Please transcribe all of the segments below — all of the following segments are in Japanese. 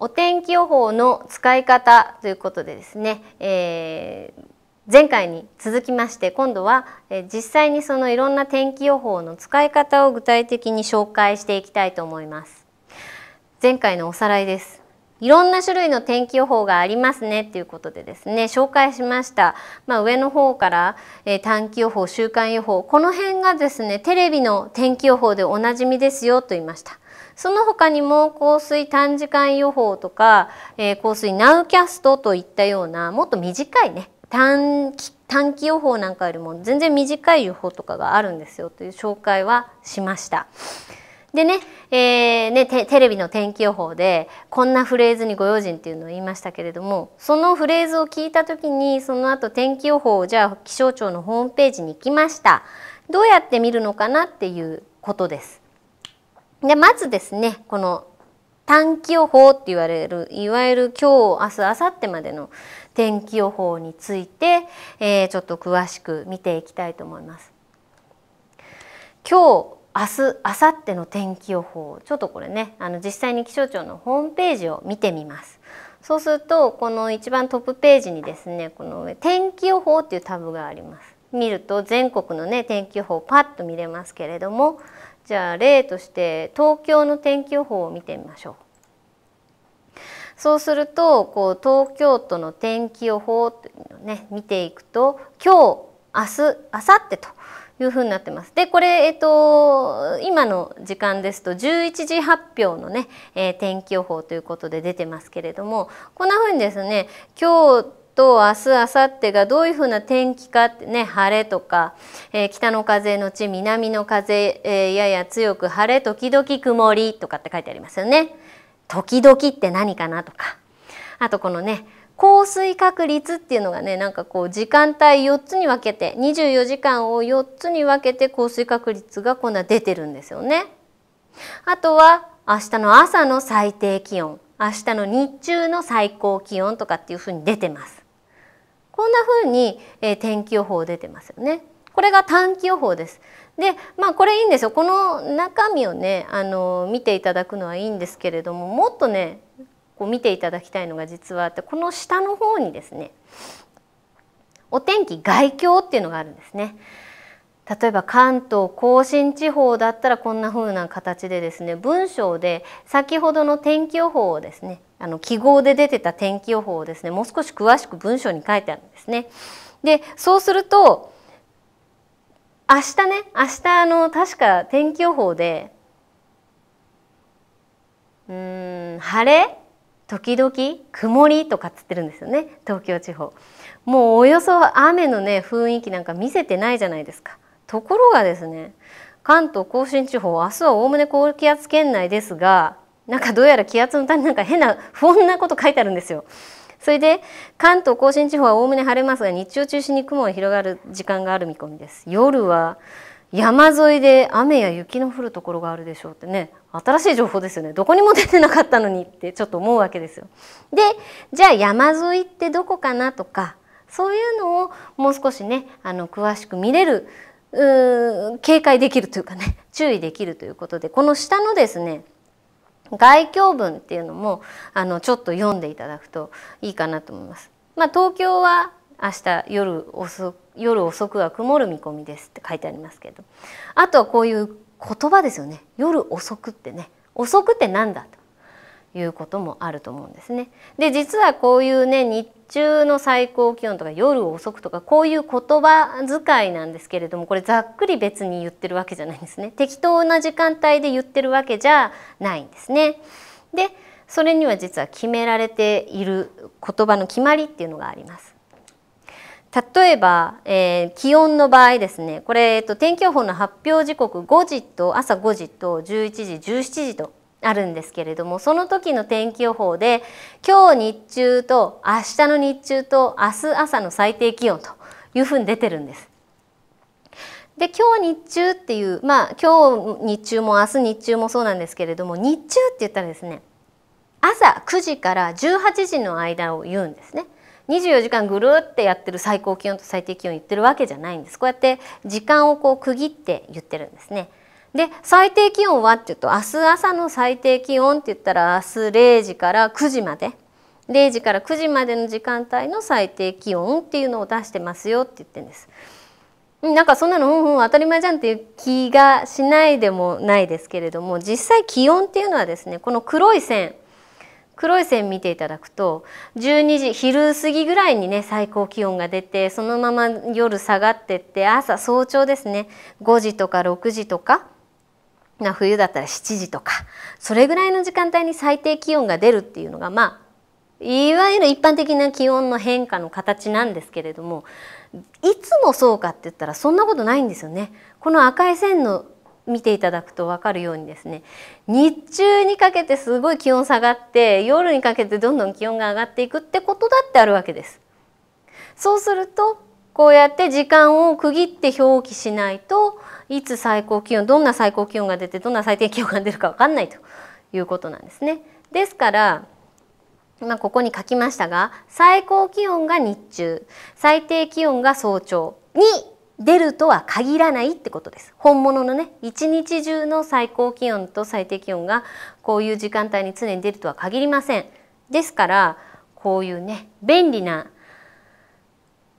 お天気予報の使い方ということでですね、えー、前回に続きまして今度は実際にそのいろんな天気予報の使い方を具体的に紹介していきたいと思います前回のおさらいですいろんな種類の天気予報がありますねっていうことでですね紹介しました、まあ、上の方から、えー、短期予報週間予報この辺がですねテレビの天気予報でおなじみですよと言いましたその他にも降水短時間予報とか、えー、降水ナウキャストといったようなもっと短いね短期短期予報なんかよりも全然短い予報とかがあるんですよという紹介はしました。でね,、えーね、テレビの天気予報でこんなフレーズにご用心っていうのを言いましたけれどもそのフレーズを聞いた時にその後天気予報をじゃあ気象庁のホームページに行きましたどうやって見るのかなっていうことです。でまずですねこの短期予報って言われるいわゆる今日明日明後日までの天気予報について、えー、ちょっと詳しく見ていきたいと思います。今日明日明後日の天気予報ちょっとこれねあの実際に気象庁のホームページを見てみます。そうするとこの一番トップページにですねこの上天気予報っていうタブがあります。見ると全国のね天気予報パッと見れますけれどもじゃあ例として東京の天気予報を見てみましょう。そうするとこう東京都の天気予報というのをね見ていくと今日明日明後日というふうになってます。でこれ、えっと、今の時間ですと11時発表のね、えー、天気予報ということで出てますけれどもこんなふうにですね今日と明日明後日がどういうふうな天気かってね晴れとか、えー、北の風のち南の風、えー、やや強く晴れ時々曇りとかって書いてありますよね。時々って何かなとかあとこのね降水確率っていうのがねなんかこう時間帯4つに分けて24時間を4つに分けて降水確率がこんな出てるんですよね。あとは明日の朝の最低気温明日の日中の最高気温とかっていうふうに出てます。こんな風に、え天気予報出てますよね。これが短期予報です。で、まあこれいいんですよ。この中身をね、あの見ていただくのはいいんですけれども、もっとね、こう見ていただきたいのが実はあって、この下の方にですね、お天気概況っていうのがあるんですね。例えば関東甲信地方だったらこんな風な形でですね文章で先ほどの天気予報をですねあの記号で出てた天気予報をですねもう少し詳しく文章に書いてあるんですね。でそうすると明日ね明日の確か天気予報でうん晴れ時々曇りとかっつってるんですよね東京地方もうおよそ雨のね雰囲気なんか見せてないじゃないですかところがですね関東甲信地方明日はおおむね高気圧圏内ですがなんかどうやら気圧の谷なんか変な不穏なこと書いてあるんですよ。それで関東甲信地方はおおむね晴れますが日中中心に雲が広がる時間がある見込みです。夜は山沿いで雨や雪の降るところがあるでしょうってね新しい情報ですよねどこにも出てなかったのにってちょっと思うわけですよ。でじゃあ山沿いってどこかなとかそういうのをもう少しねあの詳しく見れるう警戒できるというかね注意できるということでこの下のですね外教文っていうのもあのちょっと読んでいただくといいかなと思います。まあ、東京は明日夜遅夜遅くは曇る見込みですって書いてありますけどあとはこういう言葉ですよね夜遅くってね遅くってなんだということもあると思うんですね。で実はこういうね日中の最高気温とか夜遅くとかこういう言葉遣いなんですけれどもこれざっくり別に言ってるわけじゃないんですね。適当な時間帯で言ってるわけじゃないんですね。でそれには実は決められている言葉の決まりっていうのがあります。例えば、えー、気温の場合ですねこれ、えっと、天気予報の発表時刻5時と朝5時と11時17時とあるんですけれどもその時の天気予報で今日日中と明日の日中と明日朝の最低気温というふうに出てるんです。で今日日中っていうまあ今日日中も明日日中もそうなんですけれども日中って言ったらですね朝9時から18時の間を言うんですね。24時間ぐるってやってる最高気温と最低気温言ってるわけじゃないんです。こうやって時間をこう区切って言ってるんですね。で最低気温はっていうと明日朝の最低気温って言ったら明日0時から9時まで0時から9時までの時間帯の最低気温っていうのを出してますよって言ってるんです。なんかそんなのうんうん当たり前じゃんっていう気がしないでもないですけれども実際気温っていうのはですねこの黒い線黒い線見ていただくと12時昼過ぎぐらいにね最高気温が出てそのまま夜下がってって朝早朝ですね5時とか6時とかな冬だったら7時とかそれぐらいの時間帯に最低気温が出るっていうのがまあいわゆる一般的な気温の変化の形なんですけれどもいつもそうかって言ったらそんなことないんですよね。この赤い線の見ていただくと分かるようにですね日中にかけてすごい気温下がって夜にかけてどんどん気温が上がっていくってことだってあるわけです。そうするとこうやって時間を区切って表記しないといつ最高気温どんな最高気温が出てどんな最低気温が出るか分かんないということなんですね。ですからまあ、ここに書きましたが最高気温が日中最低気温が早朝に出るとは限らないってことです本物のね一日中の最高気温と最低気温がこういう時間帯に常に出るとは限りませんですからこういうね便利な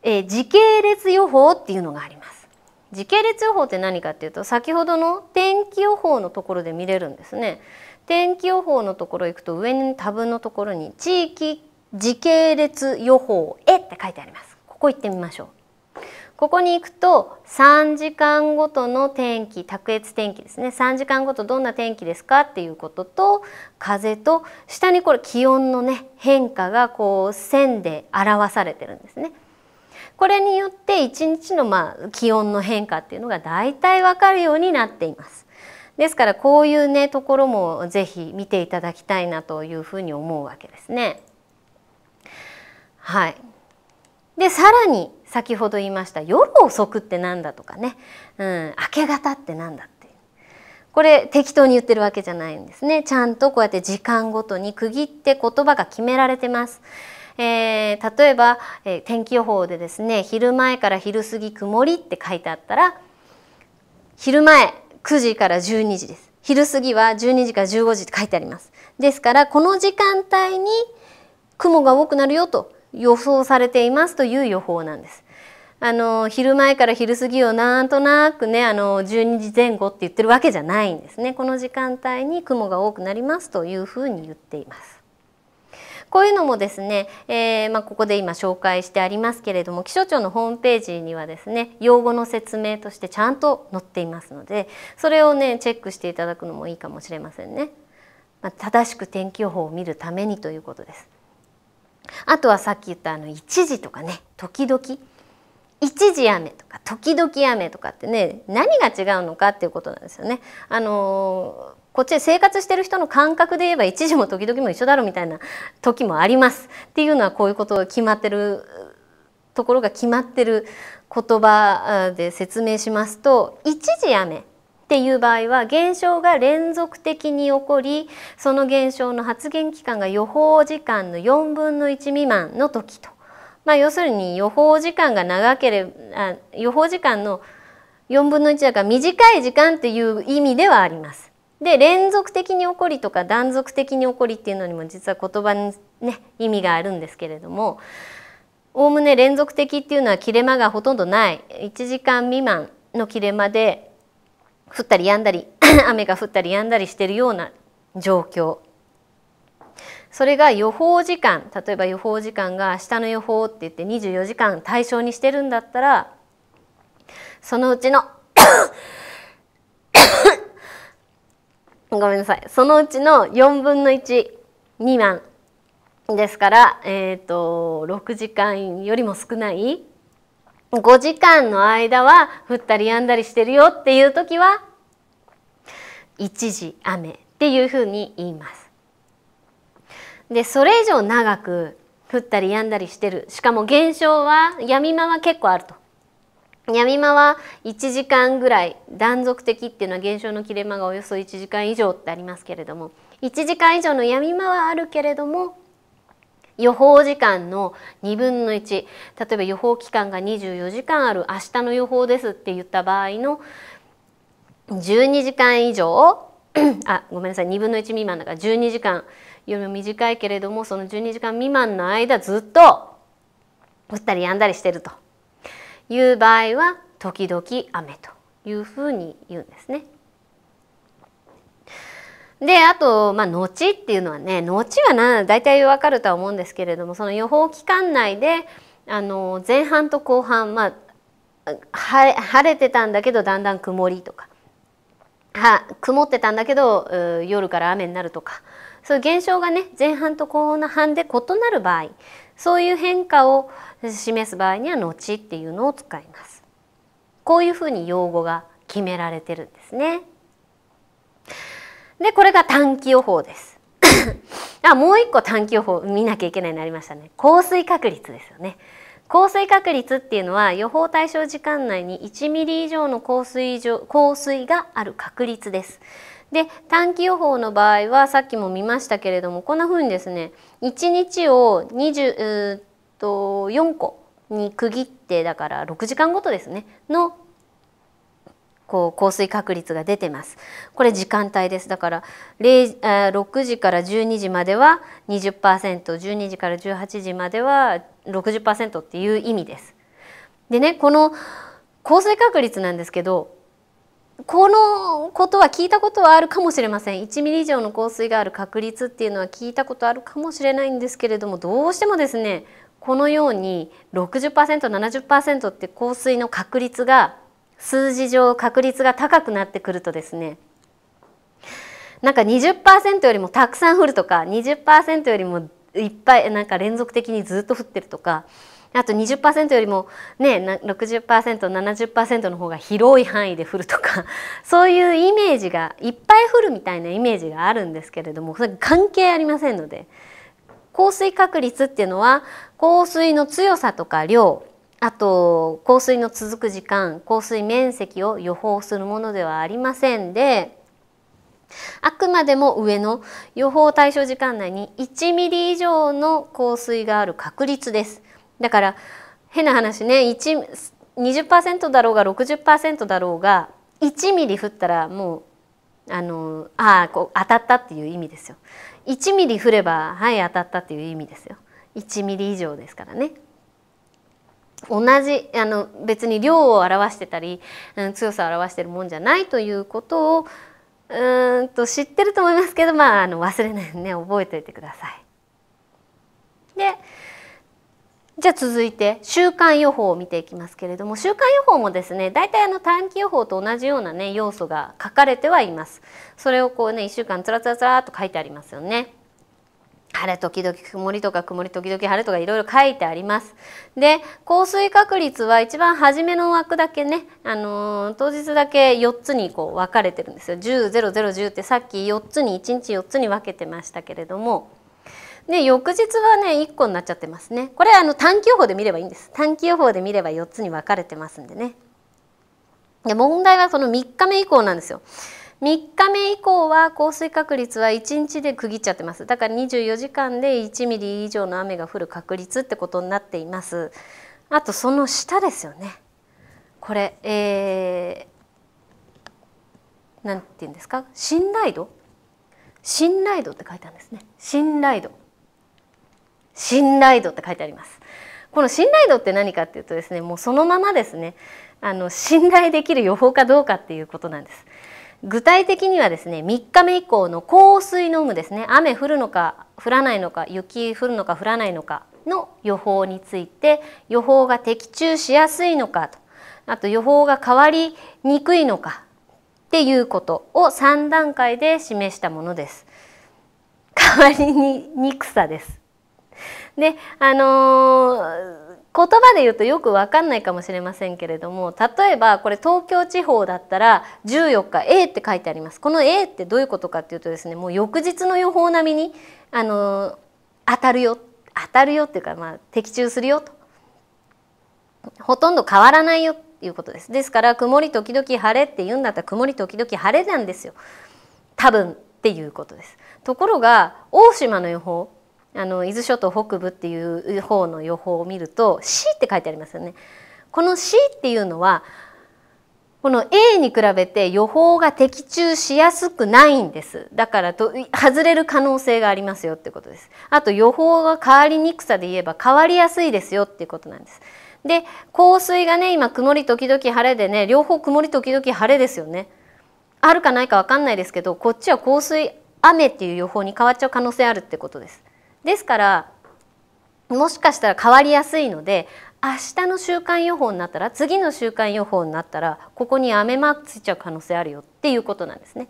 えー、時系列予報っていうのがあります時系列予報って何かっていうと先ほどの天気予報のところで見れるんですね天気予報のところ行くと上にタブのところに地域時系列予報へって書いてありますここ行ってみましょうここに行くと3時間ごとの天気卓越天気ですね3時間ごとどんな天気ですかっていうことと風と下にこれ気温のね変化がこう線で表されてるんですね。これによって1日のまあ気温の変化っていうのがたいわかるようになっています。ですからこういうねところも是非見ていただきたいなというふうに思うわけですね。はい、でさらに先ほど言いました夜遅くって何だとかね、うん、明け方って何だってこれ適当に言ってるわけじゃないんですねちゃんとこうやって時間ごとに区切って言葉が決められてます。えー、例えば、えー、天気予報でですね昼前から昼過ぎ曇りって書いてあったら昼前9時から12時です昼過ぎは12時から15時って書いてありますですからこの時間帯に雲が多くなるよと予想されていますという予報なんですあの昼前から昼過ぎをなんとなくねあの12時前後って言ってるわけじゃないんですねこの時間帯に雲が多くなりますというふうに言っていますこういうのもですね、えー、まあ、ここで今紹介してありますけれども気象庁のホームページにはですね用語の説明としてちゃんと載っていますのでそれをねチェックしていただくのもいいかもしれませんね。まあ、正しく天気予報を見るためにということです。あとはさっき言ったあの一時とかね時々一時雨とか時々雨とかってね何が違うのかっていうことなんですよね。あのー、こっちで生活してる人の感覚で言えば一時も時々も一緒だろみたいな時もありますっていうのはこういうことが決まってるところが決まってる言葉で説明しますと一時雨っていう場合は現象が連続的に起こりその現象の発現期間が予報時間の4分の1未満の時とまあ、要するに予報時間が長ければ予報時間の4分の1だから短い時間っていう意味ではあります。で連続的に起こりとか断続的に起こりっていうのにも実は言葉にね意味があるんですけれどもおおむね連続的っていうのは切れ間がほとんどない1時間未満の切れ間で降ったりやんだり 雨が降ったりやんだりしてるような状況それが予報時間例えば予報時間が明日の予報って言って24時間対象にしてるんだったらそのうちの ごめんなさいそのうちの4分の1未満ですから、えーと、と6時間よりも少ない5時間の間は降ったりやんだりしてるよっていう時は1時雨っていうふうに言います。でそれ以上長く降ったり止んだりしてるしかも現象は闇間は結構あると闇間は1時間ぐらい断続的っていうのは現象の切れ間がおよそ1時間以上ってありますけれども1時間以上の闇間はあるけれども予報時間の2分の1例えば予報期間が24時間ある明日の予報ですって言った場合の12時間以上あごめんなさい2分の1未満だから12時間夜短いけれどもその12時間未満の間ずっと降ったりやんだりしてるという場合は時々雨というふうに言うんですね。であと、まあ、後っていうのはね後はな大体わかるとは思うんですけれどもその予報期間内であの前半と後半、まあ、晴れ晴れてたんだけどだんだん曇りとかは曇ってたんだけど夜から雨になるとかそういう現象がね前半と後半で異なる場合そういう変化を示す場合には後っていうのを使います。こういうふうに用語が決められてるんですね。でこれが短期予報です。あもう一個短期予報見なきゃいけないになりましたね。降水確率ですよね。降水確率っていうのは予報対象時間内に1ミリ以上の降水以降水がある確率です。で短期予報の場合はさっきも見ましたけれどもこんなふうにですね1日を20と4個に区切ってだから6時間ごとですねのこう降水確率が出てます。これ時間帯です。だから6時から12時までは 20%12 時から18時までは60%っていう意味です。でねこの降水確率なんですけどこのことは聞いたことはあるかもしれません1ミリ以上の降水がある確率っていうのは聞いたことあるかもしれないんですけれどもどうしてもですねこのように 60%70% って降水の確率が数字上確率が高くなってくるとですねなんか20%よりもたくさん降るとか20%よりもいっぱいなんか連続的にずっと降ってるとかあと20%よりもね 60%70% の方が広い範囲で降るとか そういうイメージがいっぱい降るみたいなイメージがあるんですけれどもそれ関係ありませんので降水確率っていうのは降水の強さとか量あと降水の続く時間降水面積を予報するものではありませんであくまでも上の予報対象時間内に1ミリ以上の降水がある確率です。だから変な話ね20%だろうが60%だろうが1ミリ降ったらもうあのあこう当たったっていう意味ですよ。1ミリ降ればはい当たったっていう意味ですよ。1ミリ以上ですからね。同じあの別に量を表してたり、強さを表してるもんじゃないということをうんと知ってると思いますけど、まあ、あの忘れないでね覚えておいてください。でじゃあ続いて週間予報を見ていきますけれども週間予報もですね大体あの短期予報と同じようなね要素が書かれてはいますそれをこうね1週間つらつらつらと書いてありますよね晴れ時々曇りとか曇り時々晴れとかいろいろ書いてありますで降水確率は一番初めの枠だけね、あのー、当日だけ4つにこう分かれてるんですよ10、0、0、10ってさっき4つに1日4つに分けてましたけれどもで翌日はね1個になっちゃってますねこれあの短期予報で見ればいいんです短期予報で見れば4つに分かれてますんでねで問題はその3日目以降なんですよ3日目以降は降水確率は1日で区切っちゃってますだから24時間で1ミリ以上の雨が降る確率ってことになっていますあとその下ですよねこれえー、なんて言うんですか信頼度信頼度って書いたんですね信頼度信頼度って書いてあります。この信頼度って何かっていうとですねもうそのままですねあの信頼できる予報かどうかっていうことなんです。具体的にはですね3日目以降の降水の有無ですね雨降るのか降らないのか雪降るのか降らないのかの予報について予報が的中しやすいのかとあと予報が変わりにくいのかっていうことを3段階で示したものです。変わりにくさですであのー言葉で言うとよく分かんないかもしれませんけれども例えばこれ東京地方だったら14日 A って書いてありますこの A ってどういうことかっていうとですねもう翌日の予報並みにあの当たるよ当たるよっていうか、まあ、的中するよとほとんど変わらないよっていうことですですから曇り時々晴れって言うんだったら曇り時々晴れなんですよ多分っていうことですところが大島の予報あの伊豆諸島北部っていう方の予報を見ると C って書いてありますよね。この C っていうのはこの A に比べて予報が的中しやすくないんです。だからと外れる可能性がありますよってことです。あと予報が変わりにくさで言えば変わりやすいですよっていうことなんです。で降水がね今曇り時々晴れでね両方曇り時々晴れですよね。あるかないか分かんないですけどこっちは降水雨っていう予報に変わっちゃう可能性あるってことです。ですからもしかしたら変わりやすいので明日の週間予報になったら次の週間予報になったらここに雨マークついちゃう可能性あるよっていうことなんですね。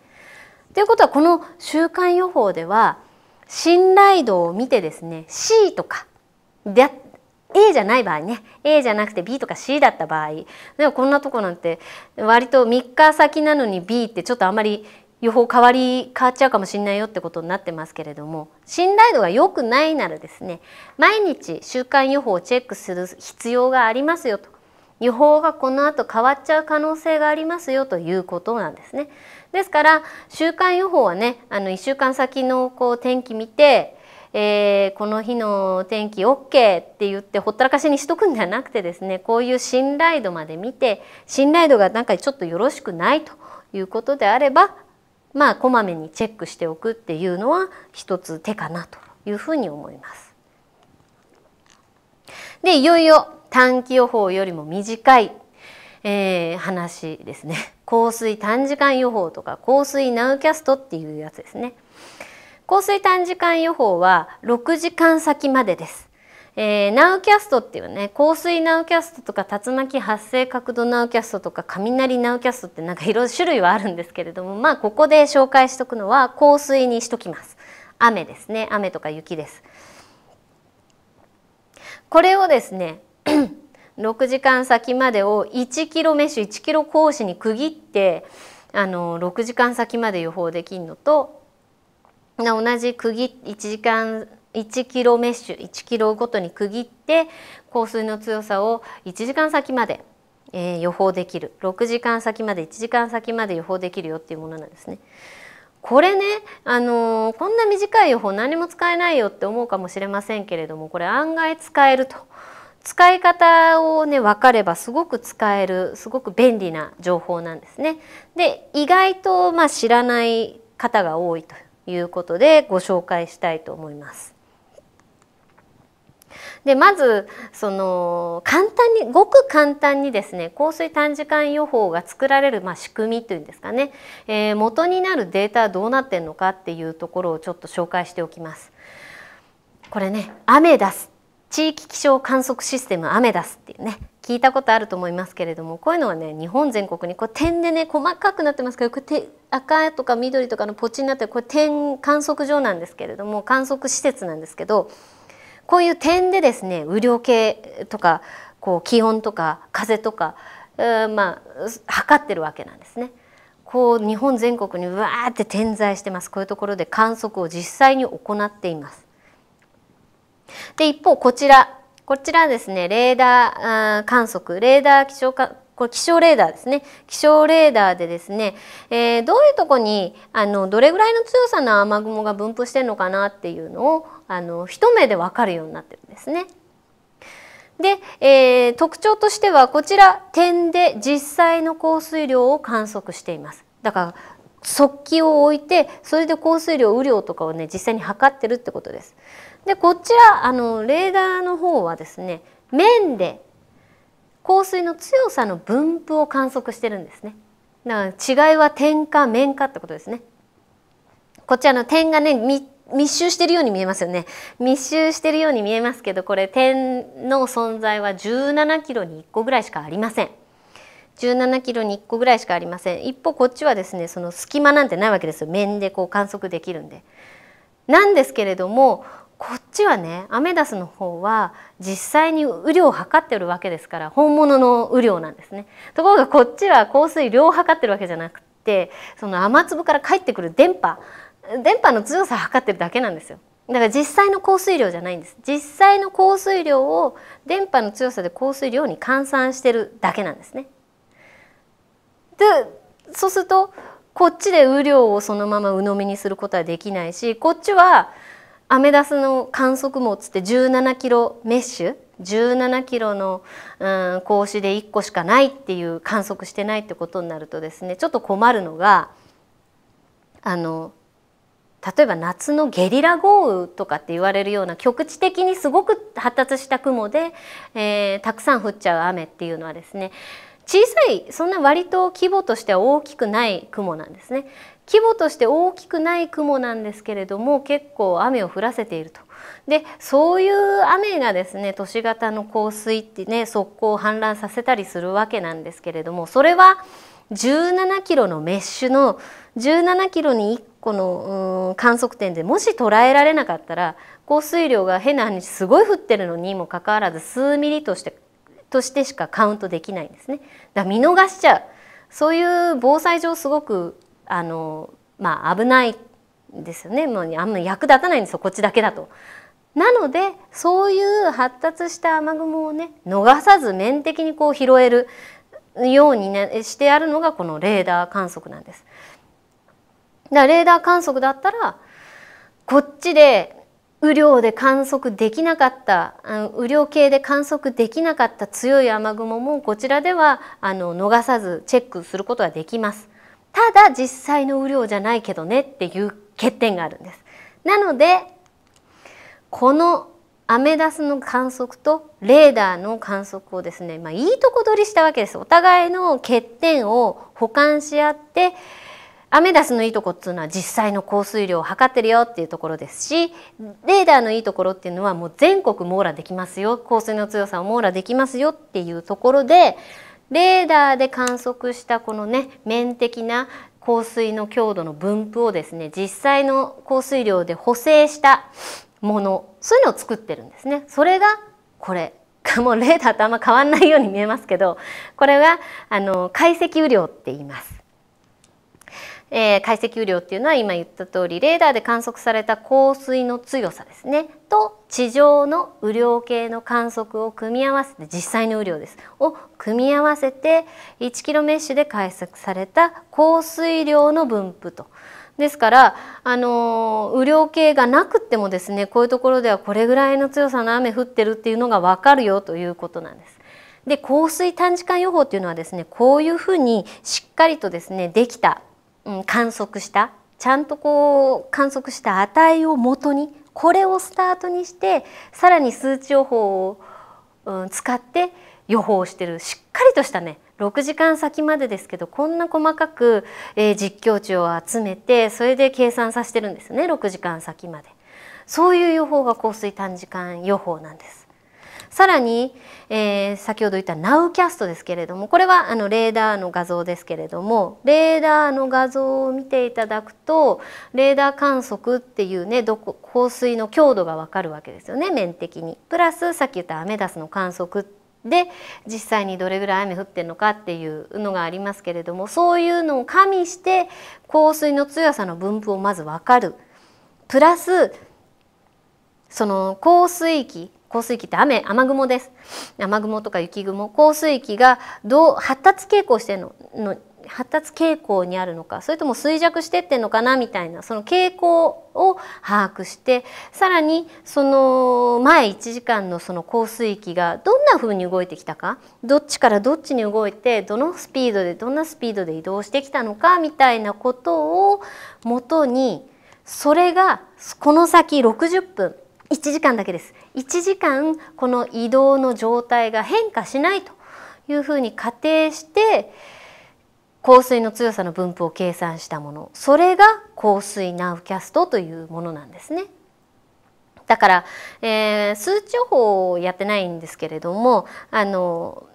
ということはこの週間予報では信頼度を見てですね C とか A じゃない場合ね A じゃなくて B とか C だった場合でもこんなとこなんて割と3日先なのに B ってちょっとあんまり予報変わり変わっちゃうかもしれないよってことになってますけれども信頼度が良くないならですね毎日週間予報をチェックする必要がありますよと予報がこの後変わっちゃう可能性がありますよということなんですね。ですから週間予報はねあの1週間先のこう天気見て、えー、この日の天気 OK って言ってほったらかしにしとくんじゃなくてですねこういう信頼度まで見て信頼度がなんかちょっとよろしくないということであればまあこまめにチェックしておくっていうのは一つ手かなというふうに思います。でいよいよ短期予報よりも短い、えー、話ですね降水短時間予報とか降水ナウキャストっていうやつですね。降水短時間予報は6時間先までです。えー、ナウキャストっていうね降水ナウキャストとか竜巻発生角度ナウキャストとか雷ナウキャストってなんか いろいろ種類はあるんですけれどもまあここで紹介しとくのは降水にしときます雨ですね雨とか雪ですこれをですね6 時間先までを1キロメッシュ1キロ格子に区切ってあの6時間先まで予報できるのと同じ区切1時間1キロメッシュ1キロごとに区切って降水の強さを1時間先まで、えー、予報できる6時間先まで1時間先まで予報できるよっていうものなんですね。これね、あのー、こんな短い予報何も使えないよって思うかもしれませんけれどもこれ案外使えると使い方をね分かればすごく使えるすごく便利な情報なんですね。で意外とまあ知らない方が多いということでご紹介したいと思います。でまずその簡単にごく簡単にですね降水短時間予報が作られる、まあ、仕組みというんですかね、えー、元になるデータはどうなってるのかっていうところをちょっと紹介しておきます。これねアメダス地域気象観測システムアメダスっていうね聞いたことあると思いますけれどもこういうのはね日本全国にこう点でね細かくなってますけどこれ赤とか緑とかのポチになってこれ点観測所なんですけれども観測施設なんですけどこういう点でですね雨量計とかこう気温とか風とか、えー、まあ測ってるわけなんですね。こう日本全国にわーって点在してますこういうところで観測を実際に行っています。で一方こちらこちらですねレーダー観測レーダー気象観これ気象レーダーですね気象レーダーでですね、えー、どういうとこにあのどれぐらいの強さの雨雲が分布してるのかなっていうのをあの一目で分かるようになってるんですね。で、えー、特徴としてはこちら点で実際の降水量を観測しています。だから速記を置いてそれで降水量雨量とかをね実際に測ってるってことです。でこちらあのレーダーの方はですね面で香水の強さの分布を観測してるんですねだから違いは点か面かってことですねこっちらの点がね密集してるように見えますよね密集してるように見えますけどこれ点の存在は17キロに1個ぐらいしかありません17キロに1個ぐらいしかありません一方こっちはですねその隙間なんてないわけですよ面でこう観測できるんでなんですけれどもこっちはねアメダスの方は実際に雨量を測ってるわけですから本物の雨量なんですねところがこっちは降水量を測ってるわけじゃなくてその雨粒から返ってくる電波電波の強さを測ってるだけなんですよだから実際の降水量じゃないんです実際の降水量を電波の強さで降水量に換算してるだけなんですねでそうするとこっちで雨量をそのまま鵜呑みにすることはできないしこっちはアメダスの観測網つって17キロメッシュ17キロの、うん、格子で1個しかないっていう観測してないってことになるとですねちょっと困るのがあの例えば夏のゲリラ豪雨とかって言われるような局地的にすごく発達した雲で、えー、たくさん降っちゃう雨っていうのはですね小さいそんな割と規模としては大きくない雲なんですね。規模として大きくない雲なんですけれども結構雨を降らせていると。でそういう雨がですね都市型の降水ってね側溝を氾濫させたりするわけなんですけれどもそれは17キロのメッシュの17キロに1個の観測点でもし捉えられなかったら降水量が変な話すごい降ってるのにもかかわらず数ミリとしてとしてしかカウントできないんですね。だ見逃しちゃうそういう防災上すごくあの、まあ、危ないですよねもうあんまり役立たないんですよこっちだけだと。なのでそういう発達した雨雲をね逃さず面的にこう拾えるように、ね、してあるのがこのレーダー観測なんです。だからレーダー観測だったらこっちで雨量で観測できなかった雨量計で観測できなかった強い雨雲もこちらではあの逃さずチェックすることができます。ただ実際の雨量じゃないけどねっていう欠点があるんです。なのでこのアメダスの観測とレーダーの観測をですね、まあ、いいとこ取りしたわけですお互いの欠点を補完し合ってアメダスのいいとこっていうのは実際の降水量を測ってるよっていうところですしレーダーのいいところっていうのはもう全国網羅できますよ降水の強さを網羅できますよっていうところでレーダーで観測したこのね面的な降水の強度の分布をですね実際の降水量で補正したものそういうのを作ってるんですね。それがこれ もうレーダーとあんま変わんないように見えますけどこれはあの解析雨量って言います。えー、解析雨量っていうのは今言った通りレーダーで観測された降水の強さですねと地上の雨量計の観測を組み合わせて実際の雨量ですを組み合わせて 1km メッシュで解析された降水量の分布と。ですから、あの雨量計がなくてもですねこういうところではこれぐらいの強さの雨降ってるっていうのが分かるよということなんです。で降水短時間予報っていうのはですねこういうふうにしっかりとですねできたうん、観測したちゃんとこう観測した値をもとにこれをスタートにしてさらに数値予報を、うん、使って予報してるしっかりとしたね6時間先までですけどこんな細かく、えー、実況値を集めてそれで計算させてるんですね6時間先まで。そういう予報が降水短時間予報なんです。さらに、えー、先ほど言ったナウキャストですけれどもこれはあのレーダーの画像ですけれどもレーダーの画像を見ていただくとレーダー観測っていうねどこ降水の強度がわかるわけですよね面的に。プラスさっき言ったアメダスの観測で実際にどれぐらい雨降ってるのかっていうのがありますけれどもそういうのを加味して降水の強さの分布をまず分かるプラスその降水域降水域って雨雨雲です雨雲とか雪雲降水域がどう発達傾向してのの発達傾向にあるのかそれとも衰弱してってんのかなみたいなその傾向を把握してさらにその前1時間のその降水域がどんな風に動いてきたかどっちからどっちに動いてどのスピードでどんなスピードで移動してきたのかみたいなことをもとにそれがこの先60分1時間だけです1時間この移動の状態が変化しないというふうに仮定して降水の強さの分布を計算したものそれが降水ナウキャストというものなんですね。だから、えー、数値予報をやってないんですけれどもあの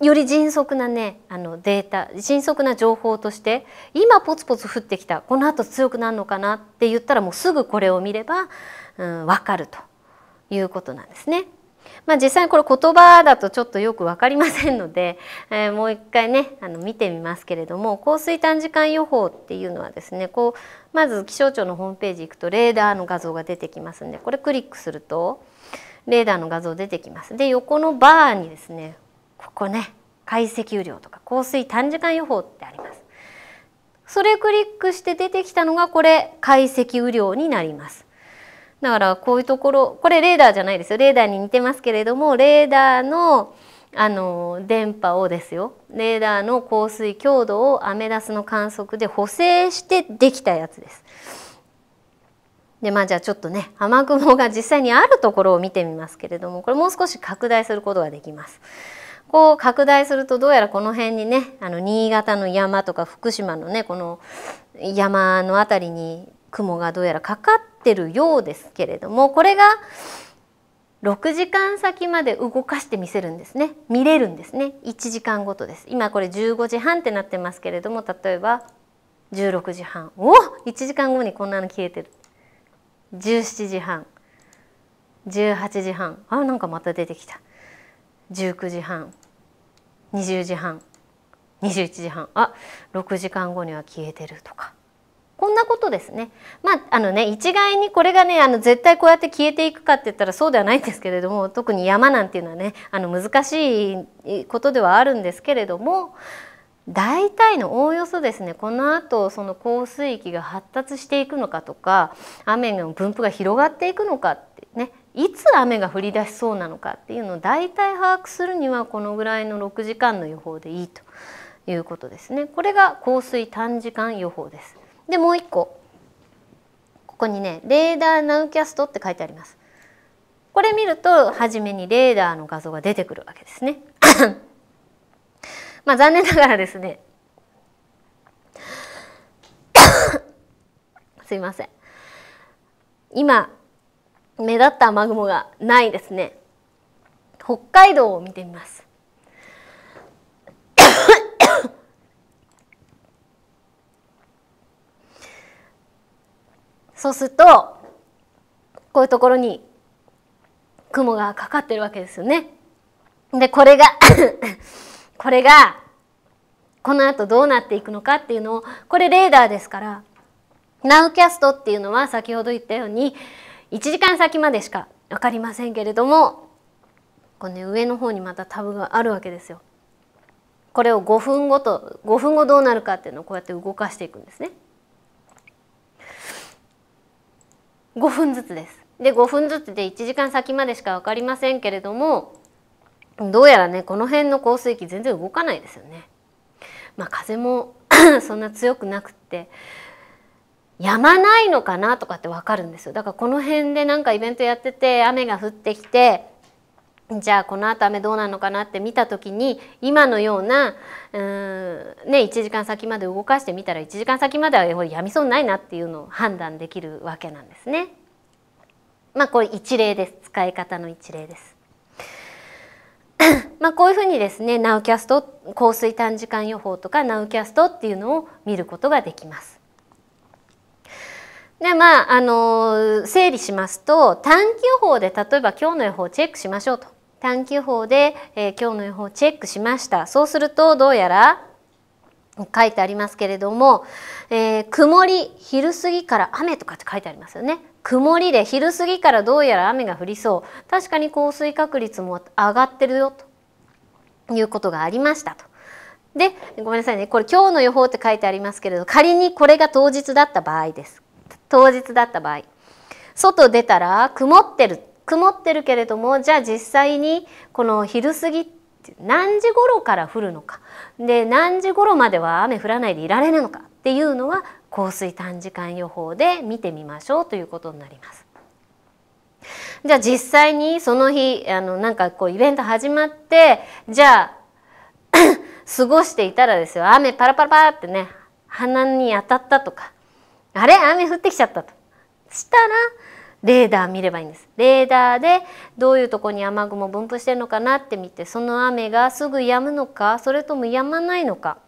より迅速なねあのデータ迅速な情報として今ポツポツ降ってきたこのあと強くなるのかなって言ったらもうすぐこれを見ればうん、分かるということなんですね。まあ、実際これ言葉だとちょっとよく分かりませんので、えー、もう一回ねあの見てみますけれども降水短時間予報っていうのはですねこうまず気象庁のホームページ行くとレーダーの画像が出てきますんでこれクリックするとレーダーの画像出てきます。で横のバーにですねここね解析雨量とか降水短時間予報ってあります。それクリックして出てきたのがこれ解析雨量になります。だからこういうところこれレーダーじゃないですよレーダーに似てますけれどもレーダーのあの電波をですよレーダーの降水強度をアメダスの観測で補正してできたやつです。でまあじゃあちょっとね雨雲が実際にあるところを見てみますけれどもこれもう少し拡大することができます。こう拡大するとどうやらこの辺にねあの新潟の山とか福島のねこの山の辺りに雲がどうやらかかっってるようですけれどもこれが6時間先まで動かして見せるんですね見れるんですね1時間ごとです今これ15時半ってなってますけれども例えば16時半お1時間後にこんなの消えてる17時半18時半あなんかまた出てきた19時半20時半21時半あ6時間後には消えてるとかこんなことですね。まあ、あのね、一概にこれがね、あの絶対こうやって消えていくかって言ったらそうではないんですけれども、特に山なんていうのはね、あの難しいことではあるんですけれども、大体のおおよそですねこの後その降水域が発達していくのかとか雨の分布が広がっていくのかってねいつ雨が降り出しそうなのかっていうのを大体把握するにはこのぐらいの6時間の予報でいいということですね。これが降水短時間予報です。でもう一個ここにねレーダーナウキャストって書いてありますこれ見ると初めにレーダーの画像が出てくるわけですね まあ残念ながらですね すいません今目立った雨雲がないですね北海道を見てみますそうするとこういうところに雲がかかってるわけですよね。でこれが これがこの後どうなっていくのかっていうのをこれレーダーですからナウキャストっていうのは先ほど言ったように1時間先までしか分かりませんけれどもこの、ね、上の方にまたタブがあるわけですよ。これを5分ごと5分後どうなるかっていうのをこうやって動かしていくんですね。5分ずつですで5分ずつで1時間先までしか分かりませんけれどもどうやらねこの辺の降水域全然動かないですよね。まあ、風も そんな強くなくってやまないのかなとかって分かるんですよだからこの辺でなんかイベントやってて雨が降ってきてじゃあこの後雨どうなのかなって見た時に今のようなうん、ね、1時間先まで動かしてみたら1時間先まではやみそうにないなっていうのを判断できるわけなんですね。まあ、これ一例です使い方の一例です。まあこういうふうにですねナウキャスト降水短時間予報とかナウキャストっていうのを見ることができます。でまあ、あの整理しますと短期予報で例えば今日の予報をチェックしましょうと短期予報で、えー、今日の予報をチェックしましたそうするとどうやら書いてありますけれども、えー、曇り昼過ぎから雨とかって書いてありますよね曇りで昼過ぎからどうやら雨が降りそう確かに降水確率も上がってるよということがありましたと。でごめんなさいねこれ今日の予報って書いてありますけれど仮にこれが当日だった場合です当日だった場合外出たら曇ってる曇ってるけれどもじゃあ実際にこの昼過ぎ何時頃から降るのかで何時頃までは雨降らないでいられるのかっていうのは降水短時間予報で見てみましょうということになります。じゃあ実際にその日あのなんかこうイベント始まってじゃあ 過ごしていたらですよ雨パラパラパラってね鼻に当たったとかあれ雨降ってきちゃったとしたらレーダー見ればいいんですレーダーでどういうとこに雨雲分布してるのかなって見てその雨がすぐ止むのかそれとも止まないのか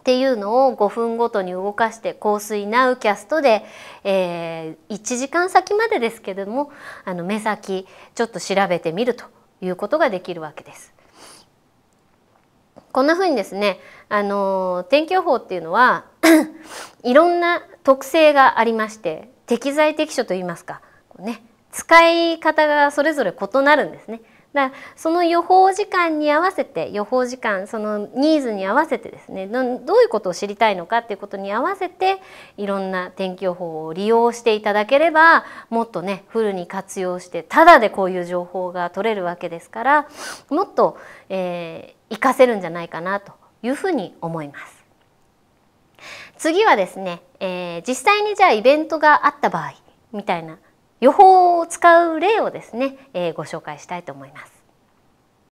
っていうのを5分ごとに動かして「降水ナウキャストで」えー、1時間先までですけどもあの目先ちょっと調べてみるということができるわけです。こんなふうにですね、あの天気予報っていうのは いろんな特性がありまして適材適所といいますか、ね、使い方がそれぞれ異なるんですね。だからその予報時間に合わせて予報時間そのニーズに合わせてですねどういうことを知りたいのかっていうことに合わせていろんな天気予報を利用していただければもっとねフルに活用してただでこういう情報が取れるわけですからもっと、えー、活かせるんじゃないかなというふうに思います。次はですね、えー、実際にじゃあイベントがあった場合みたいな予報を使う例をですね、えー、ご紹介したいと思います。